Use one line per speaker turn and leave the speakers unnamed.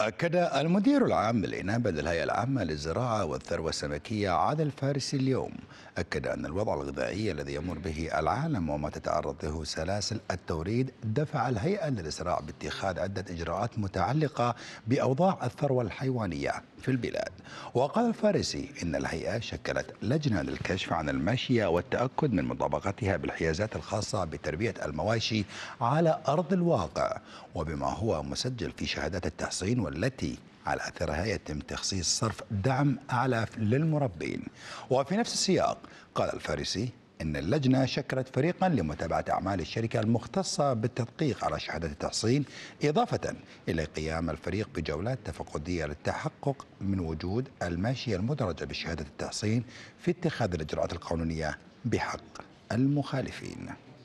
أكد المدير العام للإنابة للهيئة العامة للزراعة والثروة السمكية عادل فارسي اليوم أكد أن الوضع الغذائي الذي يمر به العالم وما تتعرض له سلاسل التوريد دفع الهيئة للإسراع باتخاذ عدة إجراءات متعلقة بأوضاع الثروة الحيوانية في البلاد وقال الفارسي إن الهيئة شكلت لجنة للكشف عن الماشية والتأكد من مطابقتها بالحيازات الخاصة بتربية المواشي على أرض الواقع وبما هو مسجل في شهادات التحصين والتي على اثرها يتم تخصيص صرف دعم اعلى للمربين. وفي نفس السياق قال الفارسي ان اللجنه شكلت فريقا لمتابعه اعمال الشركه المختصه بالتدقيق على شهاده التحصيل اضافه الى قيام الفريق بجولات تفقديه للتحقق من وجود الماشيه المدرجه بشهاده التحصيل في اتخاذ الاجراءات القانونيه بحق المخالفين.